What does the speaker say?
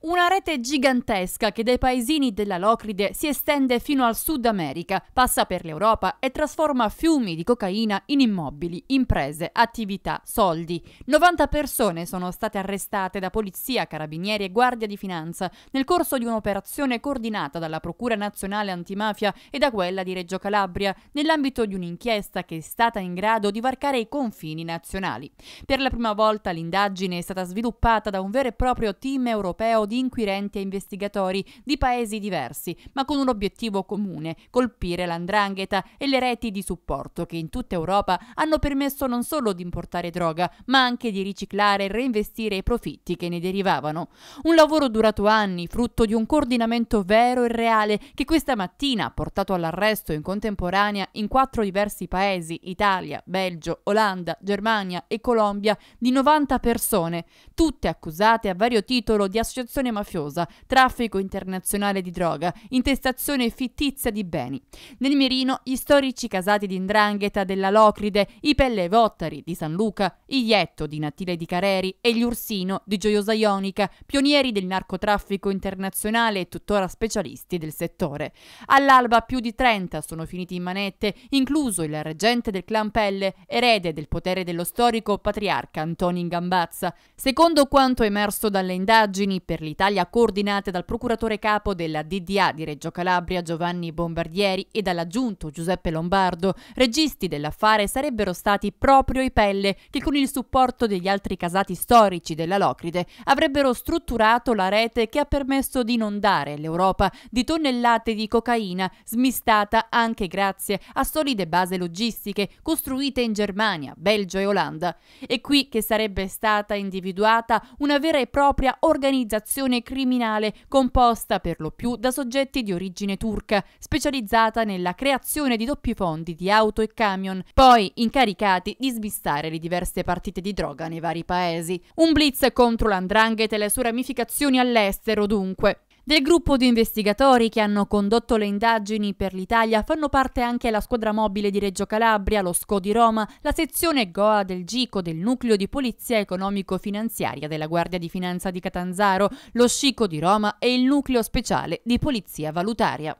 Una rete gigantesca che dai paesini della Locride si estende fino al Sud America, passa per l'Europa e trasforma fiumi di cocaina in immobili, imprese, attività, soldi. 90 persone sono state arrestate da polizia, carabinieri e guardia di finanza nel corso di un'operazione coordinata dalla Procura Nazionale Antimafia e da quella di Reggio Calabria, nell'ambito di un'inchiesta che è stata in grado di varcare i confini nazionali. Per la prima volta l'indagine è stata sviluppata da un vero e proprio team europeo di inquirenti e investigatori di paesi diversi, ma con un obiettivo comune, colpire l'andrangheta e le reti di supporto che in tutta Europa hanno permesso non solo di importare droga, ma anche di riciclare e reinvestire i profitti che ne derivavano. Un lavoro durato anni, frutto di un coordinamento vero e reale che questa mattina ha portato all'arresto in contemporanea in quattro diversi paesi, Italia, Belgio, Olanda, Germania e Colombia, di 90 persone, tutte accusate a vario titolo di associazione associazione mafiosa, traffico internazionale di droga, intestazione fittizia di beni. Nel mirino gli storici casati di Ndrangheta della Locride, i Pelle Vottari di San Luca, i Iglietto di Natile di Careri e gli Ursino di Gioiosa Ionica, pionieri del narcotraffico internazionale e tuttora specialisti del settore. All'alba più di 30 sono finiti in manette, incluso il reggente del clan Pelle, erede del potere dello storico patriarca Antonin Gambazza. Secondo quanto emerso dalle indagini, per le l'Italia coordinate dal procuratore capo della DDA di Reggio Calabria Giovanni Bombardieri e dall'aggiunto Giuseppe Lombardo, registi dell'affare sarebbero stati proprio i Pelle che con il supporto degli altri casati storici della Locride avrebbero strutturato la rete che ha permesso di inondare l'Europa di tonnellate di cocaina smistata anche grazie a solide basi logistiche costruite in Germania, Belgio e Olanda. È qui che sarebbe stata individuata una vera e propria organizzazione associazione criminale composta per lo più da soggetti di origine turca, specializzata nella creazione di doppi fondi di auto e camion, poi incaricati di smistare le diverse partite di droga nei vari paesi. Un blitz contro l'andrangheta e le sue ramificazioni all'estero, dunque. Del gruppo di investigatori che hanno condotto le indagini per l'Italia fanno parte anche la squadra mobile di Reggio Calabria, lo SCO di Roma, la sezione Goa del GICO del Nucleo di Polizia Economico-Finanziaria della Guardia di Finanza di Catanzaro, lo SCICO di Roma e il Nucleo Speciale di Polizia Valutaria.